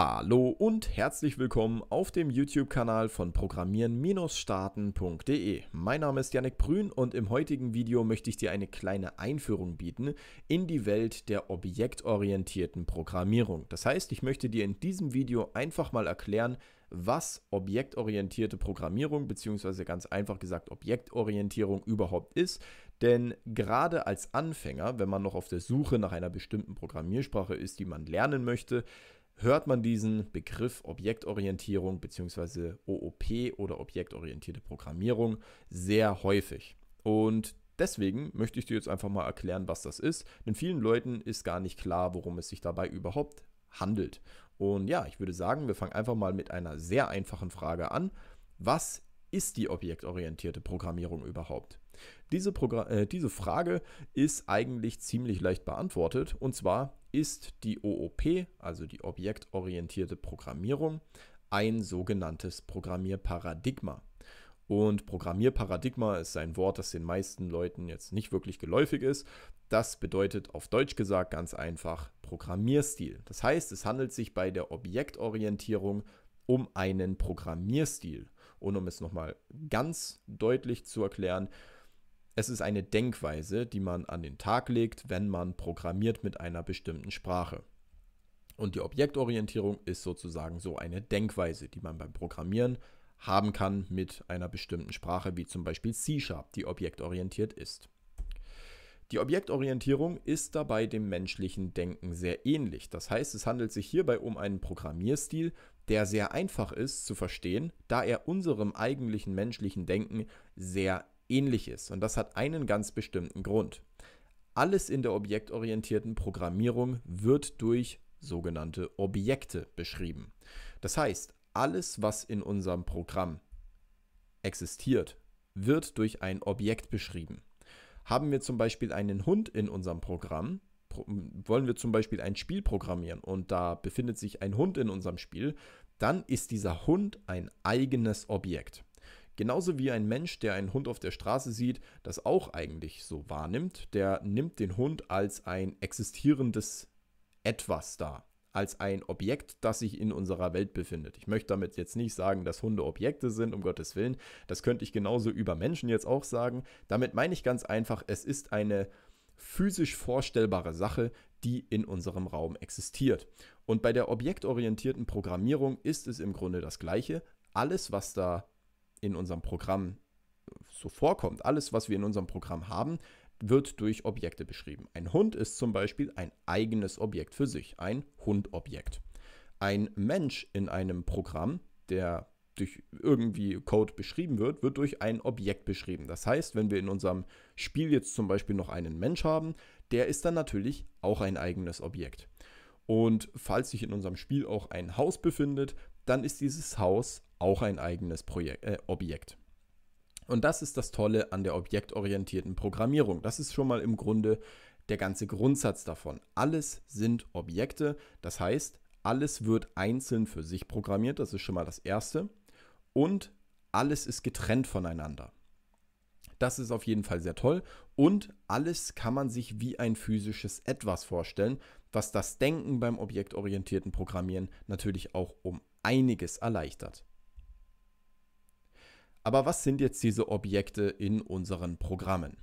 Hallo und herzlich willkommen auf dem YouTube-Kanal von programmieren-starten.de. Mein Name ist Yannick Brün und im heutigen Video möchte ich dir eine kleine Einführung bieten in die Welt der objektorientierten Programmierung. Das heißt, ich möchte dir in diesem Video einfach mal erklären, was objektorientierte Programmierung beziehungsweise ganz einfach gesagt Objektorientierung überhaupt ist. Denn gerade als Anfänger, wenn man noch auf der Suche nach einer bestimmten Programmiersprache ist, die man lernen möchte, hört man diesen Begriff Objektorientierung bzw. OOP oder objektorientierte Programmierung sehr häufig. Und deswegen möchte ich dir jetzt einfach mal erklären, was das ist, denn vielen Leuten ist gar nicht klar, worum es sich dabei überhaupt handelt. Und ja, ich würde sagen, wir fangen einfach mal mit einer sehr einfachen Frage an. Was ist die objektorientierte Programmierung überhaupt? Diese, Progr äh, diese Frage ist eigentlich ziemlich leicht beantwortet und zwar ist die OOP, also die objektorientierte Programmierung, ein sogenanntes Programmierparadigma. Und Programmierparadigma ist ein Wort, das den meisten Leuten jetzt nicht wirklich geläufig ist. Das bedeutet auf Deutsch gesagt ganz einfach Programmierstil. Das heißt, es handelt sich bei der Objektorientierung um einen Programmierstil. Und um es nochmal ganz deutlich zu erklären, es ist eine Denkweise, die man an den Tag legt, wenn man programmiert mit einer bestimmten Sprache. Und die Objektorientierung ist sozusagen so eine Denkweise, die man beim Programmieren haben kann mit einer bestimmten Sprache, wie zum Beispiel C-Sharp, die objektorientiert ist. Die Objektorientierung ist dabei dem menschlichen Denken sehr ähnlich. Das heißt, es handelt sich hierbei um einen Programmierstil, der sehr einfach ist zu verstehen, da er unserem eigentlichen menschlichen Denken sehr ähnlich ist. Und das hat einen ganz bestimmten Grund. Alles in der objektorientierten Programmierung wird durch sogenannte Objekte beschrieben. Das heißt, alles, was in unserem Programm existiert, wird durch ein Objekt beschrieben. Haben wir zum Beispiel einen Hund in unserem Programm, wollen wir zum Beispiel ein Spiel programmieren und da befindet sich ein Hund in unserem Spiel, dann ist dieser Hund ein eigenes Objekt. Genauso wie ein Mensch, der einen Hund auf der Straße sieht, das auch eigentlich so wahrnimmt, der nimmt den Hund als ein existierendes etwas dar, als ein Objekt, das sich in unserer Welt befindet. Ich möchte damit jetzt nicht sagen, dass Hunde Objekte sind, um Gottes Willen. Das könnte ich genauso über Menschen jetzt auch sagen. Damit meine ich ganz einfach, es ist eine physisch vorstellbare Sache, die in unserem Raum existiert. Und bei der objektorientierten Programmierung ist es im Grunde das Gleiche. Alles, was da in unserem Programm so vorkommt, alles, was wir in unserem Programm haben, wird durch Objekte beschrieben. Ein Hund ist zum Beispiel ein eigenes Objekt für sich, ein Hundobjekt. Ein Mensch in einem Programm, der durch irgendwie Code beschrieben wird, wird durch ein Objekt beschrieben. Das heißt, wenn wir in unserem Spiel jetzt zum Beispiel noch einen Mensch haben, der ist dann natürlich auch ein eigenes Objekt. Und falls sich in unserem Spiel auch ein Haus befindet, dann ist dieses Haus auch ein eigenes Projekt, äh, Objekt. Und das ist das Tolle an der objektorientierten Programmierung. Das ist schon mal im Grunde der ganze Grundsatz davon. Alles sind Objekte, das heißt, alles wird einzeln für sich programmiert, das ist schon mal das Erste. Und alles ist getrennt voneinander. Das ist auf jeden Fall sehr toll. Und alles kann man sich wie ein physisches Etwas vorstellen, was das Denken beim objektorientierten Programmieren natürlich auch um einiges erleichtert. Aber was sind jetzt diese Objekte in unseren Programmen?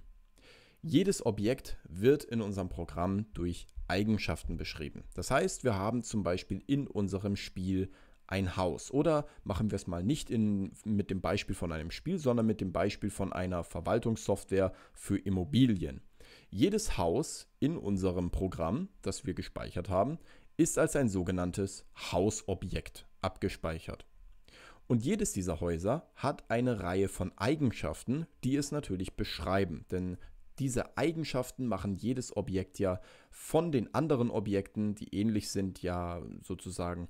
Jedes Objekt wird in unserem Programm durch Eigenschaften beschrieben. Das heißt, wir haben zum Beispiel in unserem Spiel ein Haus. Oder machen wir es mal nicht in, mit dem Beispiel von einem Spiel, sondern mit dem Beispiel von einer Verwaltungssoftware für Immobilien. Jedes Haus in unserem Programm, das wir gespeichert haben, ist als ein sogenanntes Hausobjekt abgespeichert. Und jedes dieser Häuser hat eine Reihe von Eigenschaften, die es natürlich beschreiben, denn diese Eigenschaften machen jedes Objekt ja von den anderen Objekten, die ähnlich sind, ja sozusagen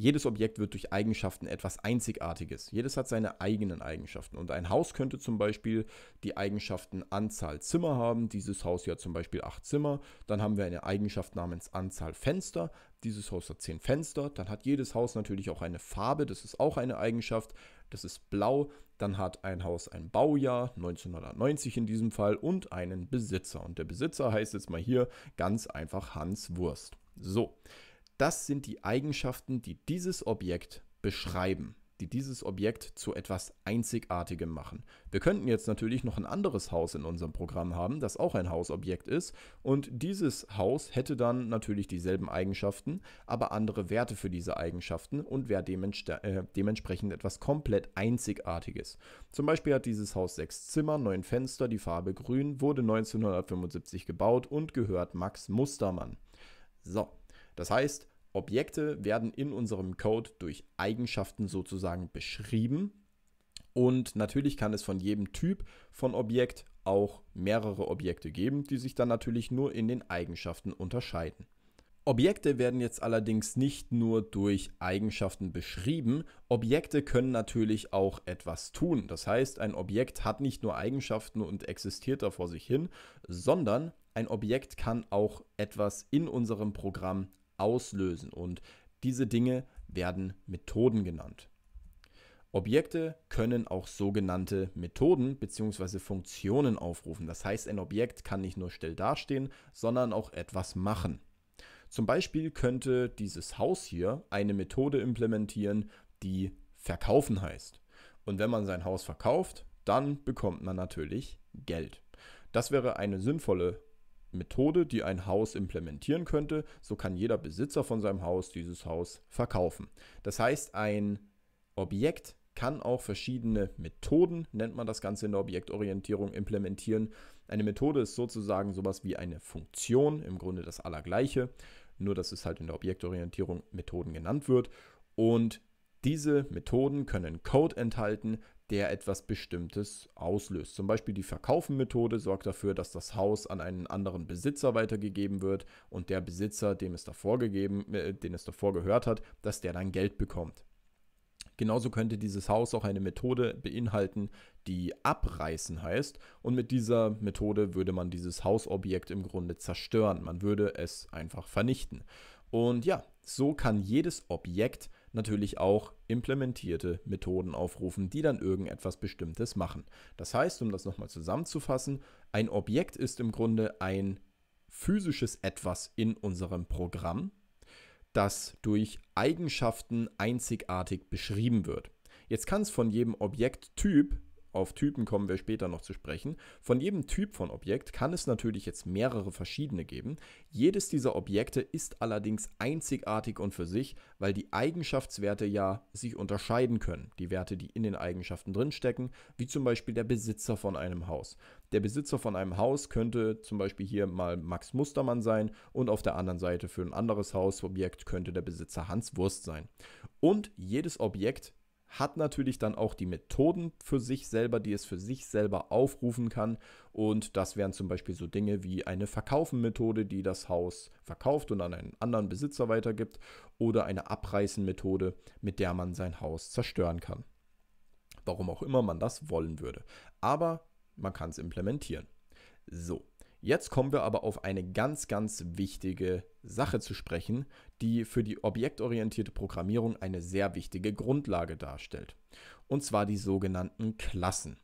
jedes Objekt wird durch Eigenschaften etwas Einzigartiges. Jedes hat seine eigenen Eigenschaften. Und ein Haus könnte zum Beispiel die Eigenschaften Anzahl Zimmer haben. Dieses Haus hier hat zum Beispiel acht Zimmer. Dann haben wir eine Eigenschaft namens Anzahl Fenster. Dieses Haus hat zehn Fenster. Dann hat jedes Haus natürlich auch eine Farbe. Das ist auch eine Eigenschaft. Das ist blau. Dann hat ein Haus ein Baujahr, 1990 in diesem Fall, und einen Besitzer. Und der Besitzer heißt jetzt mal hier ganz einfach Hans Wurst. So. Das sind die Eigenschaften, die dieses Objekt beschreiben, die dieses Objekt zu etwas Einzigartigem machen. Wir könnten jetzt natürlich noch ein anderes Haus in unserem Programm haben, das auch ein Hausobjekt ist und dieses Haus hätte dann natürlich dieselben Eigenschaften, aber andere Werte für diese Eigenschaften und wäre äh, dementsprechend etwas komplett Einzigartiges. Zum Beispiel hat dieses Haus sechs Zimmer, neun Fenster, die Farbe grün, wurde 1975 gebaut und gehört Max Mustermann. So, das heißt, Objekte werden in unserem Code durch Eigenschaften sozusagen beschrieben. Und natürlich kann es von jedem Typ von Objekt auch mehrere Objekte geben, die sich dann natürlich nur in den Eigenschaften unterscheiden. Objekte werden jetzt allerdings nicht nur durch Eigenschaften beschrieben, Objekte können natürlich auch etwas tun. Das heißt, ein Objekt hat nicht nur Eigenschaften und existiert da vor sich hin, sondern ein Objekt kann auch etwas in unserem Programm auslösen. Und diese Dinge werden Methoden genannt. Objekte können auch sogenannte Methoden bzw. Funktionen aufrufen. Das heißt, ein Objekt kann nicht nur still dastehen, sondern auch etwas machen. Zum Beispiel könnte dieses Haus hier eine Methode implementieren, die verkaufen heißt. Und wenn man sein Haus verkauft, dann bekommt man natürlich Geld. Das wäre eine sinnvolle Methode, die ein Haus implementieren könnte. So kann jeder Besitzer von seinem Haus dieses Haus verkaufen. Das heißt, ein Objekt kann auch verschiedene Methoden, nennt man das Ganze in der Objektorientierung, implementieren. Eine Methode ist sozusagen sowas wie eine Funktion, im Grunde das Allergleiche, nur dass es halt in der Objektorientierung Methoden genannt wird. Und diese Methoden können Code enthalten, der etwas Bestimmtes auslöst. Zum Beispiel die Verkaufen-Methode sorgt dafür, dass das Haus an einen anderen Besitzer weitergegeben wird und der Besitzer, dem es davor gegeben, äh, den es davor gehört hat, dass der dann Geld bekommt. Genauso könnte dieses Haus auch eine Methode beinhalten, die abreißen heißt. Und mit dieser Methode würde man dieses Hausobjekt im Grunde zerstören. Man würde es einfach vernichten. Und ja, so kann jedes Objekt natürlich auch implementierte Methoden aufrufen, die dann irgendetwas Bestimmtes machen. Das heißt, um das nochmal zusammenzufassen, ein Objekt ist im Grunde ein physisches etwas in unserem Programm, das durch Eigenschaften einzigartig beschrieben wird. Jetzt kann es von jedem Objekttyp auf Typen kommen wir später noch zu sprechen. Von jedem Typ von Objekt kann es natürlich jetzt mehrere verschiedene geben. Jedes dieser Objekte ist allerdings einzigartig und für sich, weil die Eigenschaftswerte ja sich unterscheiden können. Die Werte, die in den Eigenschaften drinstecken, wie zum Beispiel der Besitzer von einem Haus. Der Besitzer von einem Haus könnte zum Beispiel hier mal Max Mustermann sein und auf der anderen Seite für ein anderes Hausobjekt könnte der Besitzer Hans Wurst sein. Und jedes Objekt hat natürlich dann auch die Methoden für sich selber, die es für sich selber aufrufen kann. Und das wären zum Beispiel so Dinge wie eine Verkaufen-Methode, die das Haus verkauft und an einen anderen Besitzer weitergibt, oder eine Abreißen-Methode, mit der man sein Haus zerstören kann. Warum auch immer man das wollen würde. Aber man kann es implementieren. So, Jetzt kommen wir aber auf eine ganz, ganz wichtige Sache zu sprechen, die für die objektorientierte Programmierung eine sehr wichtige Grundlage darstellt. Und zwar die sogenannten Klassen.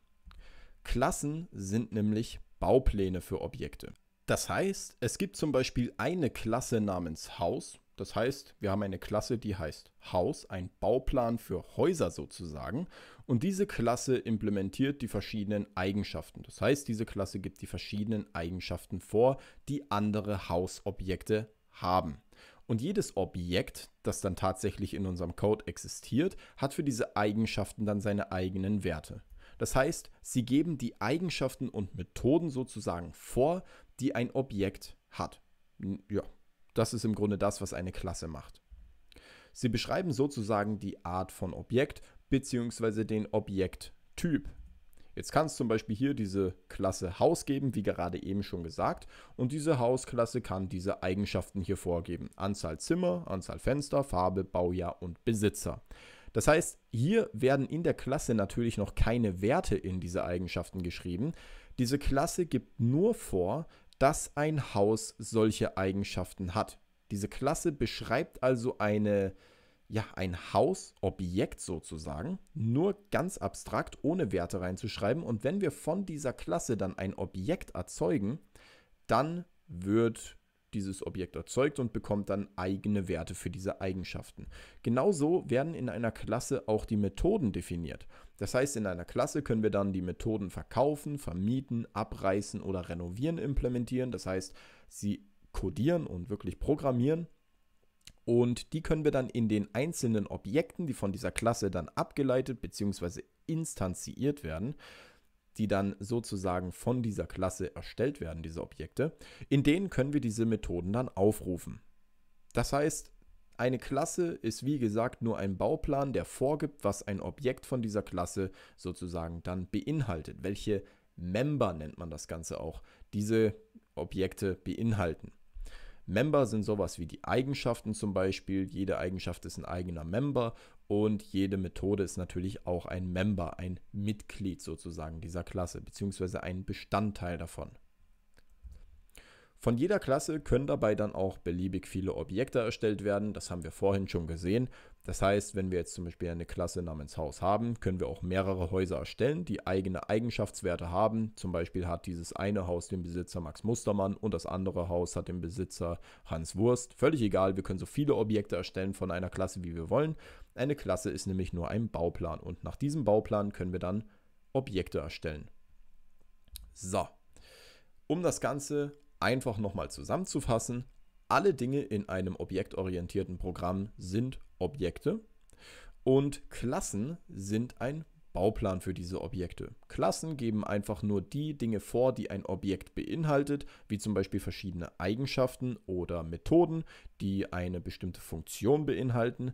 Klassen sind nämlich Baupläne für Objekte. Das heißt, es gibt zum Beispiel eine Klasse namens Haus das heißt, wir haben eine Klasse, die heißt Haus, ein Bauplan für Häuser sozusagen. Und diese Klasse implementiert die verschiedenen Eigenschaften. Das heißt, diese Klasse gibt die verschiedenen Eigenschaften vor, die andere Hausobjekte haben. Und jedes Objekt, das dann tatsächlich in unserem Code existiert, hat für diese Eigenschaften dann seine eigenen Werte. Das heißt, sie geben die Eigenschaften und Methoden sozusagen vor, die ein Objekt hat. Ja, das ist im Grunde das, was eine Klasse macht. Sie beschreiben sozusagen die Art von Objekt bzw. den Objekttyp. Jetzt kann es zum Beispiel hier diese Klasse Haus geben, wie gerade eben schon gesagt. Und diese Hausklasse kann diese Eigenschaften hier vorgeben. Anzahl Zimmer, Anzahl Fenster, Farbe, Baujahr und Besitzer. Das heißt, hier werden in der Klasse natürlich noch keine Werte in diese Eigenschaften geschrieben. Diese Klasse gibt nur vor, dass ein Haus solche Eigenschaften hat. Diese Klasse beschreibt also eine, ja, ein Hausobjekt sozusagen, nur ganz abstrakt, ohne Werte reinzuschreiben. Und wenn wir von dieser Klasse dann ein Objekt erzeugen, dann wird dieses Objekt erzeugt und bekommt dann eigene Werte für diese Eigenschaften. Genauso werden in einer Klasse auch die Methoden definiert. Das heißt, in einer Klasse können wir dann die Methoden verkaufen, vermieten, abreißen oder renovieren implementieren. Das heißt, sie codieren und wirklich programmieren. Und die können wir dann in den einzelnen Objekten, die von dieser Klasse dann abgeleitet bzw. instanziert werden, die dann sozusagen von dieser Klasse erstellt werden, diese Objekte, in denen können wir diese Methoden dann aufrufen. Das heißt, eine Klasse ist wie gesagt nur ein Bauplan, der vorgibt, was ein Objekt von dieser Klasse sozusagen dann beinhaltet, welche Member nennt man das Ganze auch, diese Objekte beinhalten. Member sind sowas wie die Eigenschaften zum Beispiel. Jede Eigenschaft ist ein eigener Member und jede Methode ist natürlich auch ein Member, ein Mitglied sozusagen dieser Klasse, beziehungsweise ein Bestandteil davon. Von jeder Klasse können dabei dann auch beliebig viele Objekte erstellt werden. Das haben wir vorhin schon gesehen. Das heißt, wenn wir jetzt zum Beispiel eine Klasse namens Haus haben, können wir auch mehrere Häuser erstellen, die eigene Eigenschaftswerte haben. Zum Beispiel hat dieses eine Haus den Besitzer Max Mustermann und das andere Haus hat den Besitzer Hans Wurst. Völlig egal, wir können so viele Objekte erstellen von einer Klasse, wie wir wollen. Eine Klasse ist nämlich nur ein Bauplan und nach diesem Bauplan können wir dann Objekte erstellen. So, um das Ganze einfach nochmal zusammenzufassen, alle Dinge in einem objektorientierten Programm sind Objekte und Klassen sind ein Bauplan für diese Objekte. Klassen geben einfach nur die Dinge vor, die ein Objekt beinhaltet, wie zum Beispiel verschiedene Eigenschaften oder Methoden, die eine bestimmte Funktion beinhalten.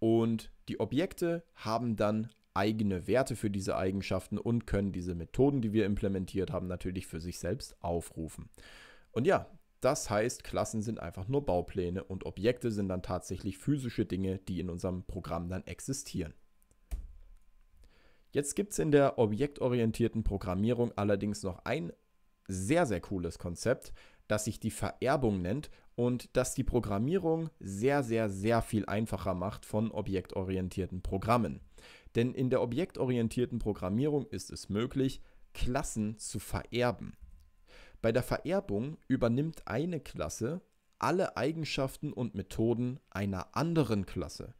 Und die Objekte haben dann eigene Werte für diese Eigenschaften und können diese Methoden, die wir implementiert haben, natürlich für sich selbst aufrufen. Und ja, das heißt, Klassen sind einfach nur Baupläne und Objekte sind dann tatsächlich physische Dinge, die in unserem Programm dann existieren. Jetzt gibt es in der objektorientierten Programmierung allerdings noch ein sehr, sehr cooles Konzept, das sich die Vererbung nennt und das die Programmierung sehr, sehr, sehr viel einfacher macht von objektorientierten Programmen. Denn in der objektorientierten Programmierung ist es möglich, Klassen zu vererben. Bei der Vererbung übernimmt eine Klasse alle Eigenschaften und Methoden einer anderen Klasse.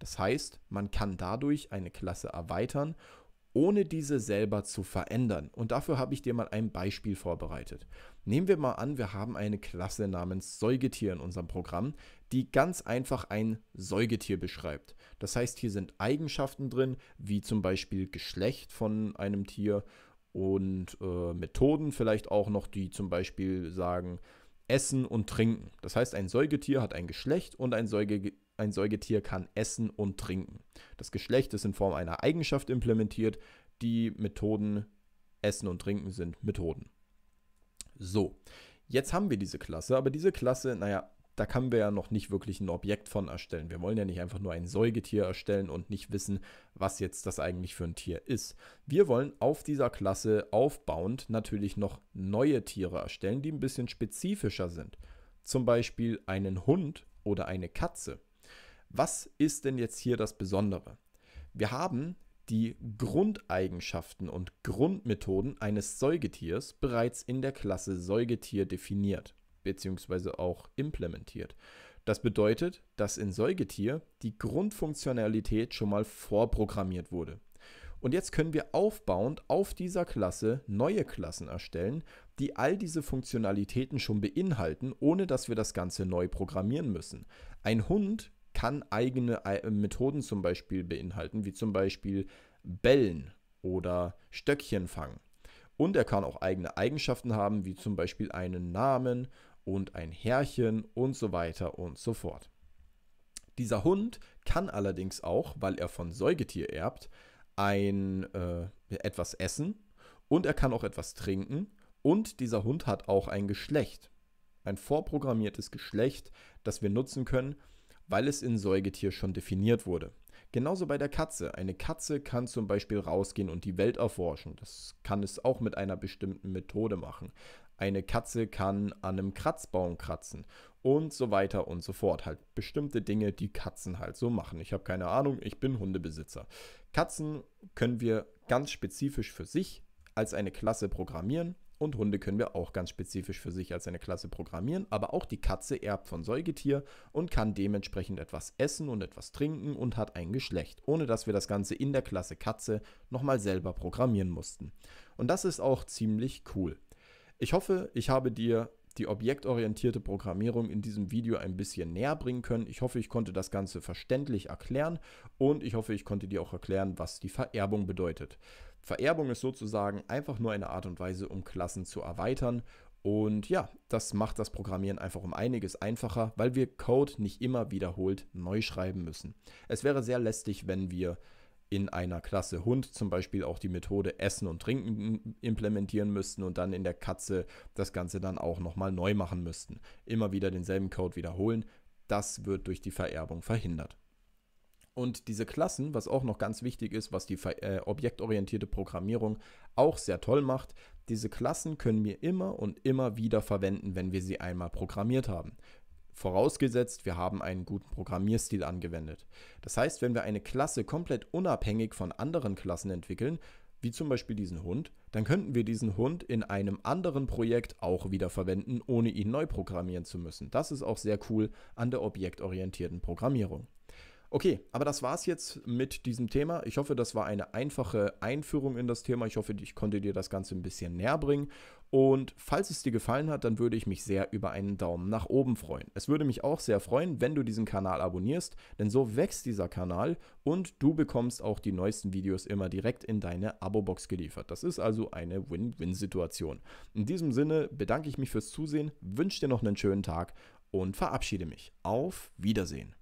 Das heißt, man kann dadurch eine Klasse erweitern, ohne diese selber zu verändern. Und dafür habe ich dir mal ein Beispiel vorbereitet. Nehmen wir mal an, wir haben eine Klasse namens Säugetier in unserem Programm, die ganz einfach ein Säugetier beschreibt. Das heißt, hier sind Eigenschaften drin, wie zum Beispiel Geschlecht von einem Tier und äh, Methoden vielleicht auch noch, die zum Beispiel sagen, Essen und Trinken. Das heißt, ein Säugetier hat ein Geschlecht und ein, Säuge ein Säugetier kann essen und trinken. Das Geschlecht ist in Form einer Eigenschaft implementiert. Die Methoden Essen und Trinken sind Methoden. So, jetzt haben wir diese Klasse, aber diese Klasse, naja, da können wir ja noch nicht wirklich ein Objekt von erstellen. Wir wollen ja nicht einfach nur ein Säugetier erstellen und nicht wissen, was jetzt das eigentlich für ein Tier ist. Wir wollen auf dieser Klasse aufbauend natürlich noch neue Tiere erstellen, die ein bisschen spezifischer sind. Zum Beispiel einen Hund oder eine Katze. Was ist denn jetzt hier das Besondere? Wir haben die Grundeigenschaften und Grundmethoden eines Säugetiers bereits in der Klasse Säugetier definiert beziehungsweise auch implementiert. Das bedeutet, dass in Säugetier die Grundfunktionalität schon mal vorprogrammiert wurde. Und jetzt können wir aufbauend auf dieser Klasse neue Klassen erstellen, die all diese Funktionalitäten schon beinhalten, ohne dass wir das Ganze neu programmieren müssen. Ein Hund kann eigene äh, Methoden zum Beispiel beinhalten, wie zum Beispiel Bellen oder Stöckchen fangen. Und er kann auch eigene Eigenschaften haben, wie zum Beispiel einen Namen und ein Härchen und so weiter und so fort. Dieser Hund kann allerdings auch, weil er von Säugetier erbt, ein äh, etwas essen und er kann auch etwas trinken und dieser Hund hat auch ein Geschlecht, ein vorprogrammiertes Geschlecht, das wir nutzen können, weil es in Säugetier schon definiert wurde. Genauso bei der Katze. Eine Katze kann zum Beispiel rausgehen und die Welt erforschen. Das kann es auch mit einer bestimmten Methode machen eine Katze kann an einem Kratzbaum kratzen und so weiter und so fort. Halt bestimmte Dinge, die Katzen halt so machen. Ich habe keine Ahnung, ich bin Hundebesitzer. Katzen können wir ganz spezifisch für sich als eine Klasse programmieren und Hunde können wir auch ganz spezifisch für sich als eine Klasse programmieren, aber auch die Katze erbt von Säugetier und kann dementsprechend etwas essen und etwas trinken und hat ein Geschlecht, ohne dass wir das Ganze in der Klasse Katze nochmal selber programmieren mussten. Und das ist auch ziemlich cool. Ich hoffe, ich habe dir die objektorientierte Programmierung in diesem Video ein bisschen näher bringen können. Ich hoffe, ich konnte das Ganze verständlich erklären und ich hoffe, ich konnte dir auch erklären, was die Vererbung bedeutet. Vererbung ist sozusagen einfach nur eine Art und Weise, um Klassen zu erweitern. Und ja, das macht das Programmieren einfach um einiges einfacher, weil wir Code nicht immer wiederholt neu schreiben müssen. Es wäre sehr lästig, wenn wir in einer Klasse Hund zum Beispiel auch die Methode Essen und Trinken implementieren müssten und dann in der Katze das Ganze dann auch nochmal neu machen müssten. Immer wieder denselben Code wiederholen, das wird durch die Vererbung verhindert. Und diese Klassen, was auch noch ganz wichtig ist, was die äh, objektorientierte Programmierung auch sehr toll macht, diese Klassen können wir immer und immer wieder verwenden, wenn wir sie einmal programmiert haben. Vorausgesetzt, wir haben einen guten Programmierstil angewendet. Das heißt, wenn wir eine Klasse komplett unabhängig von anderen Klassen entwickeln, wie zum Beispiel diesen Hund, dann könnten wir diesen Hund in einem anderen Projekt auch wieder verwenden, ohne ihn neu programmieren zu müssen. Das ist auch sehr cool an der objektorientierten Programmierung. Okay, aber das war es jetzt mit diesem Thema. Ich hoffe, das war eine einfache Einführung in das Thema. Ich hoffe, ich konnte dir das Ganze ein bisschen näher bringen. Und falls es dir gefallen hat, dann würde ich mich sehr über einen Daumen nach oben freuen. Es würde mich auch sehr freuen, wenn du diesen Kanal abonnierst, denn so wächst dieser Kanal und du bekommst auch die neuesten Videos immer direkt in deine Abo-Box geliefert. Das ist also eine Win-Win-Situation. In diesem Sinne bedanke ich mich fürs Zusehen, wünsche dir noch einen schönen Tag und verabschiede mich. Auf Wiedersehen.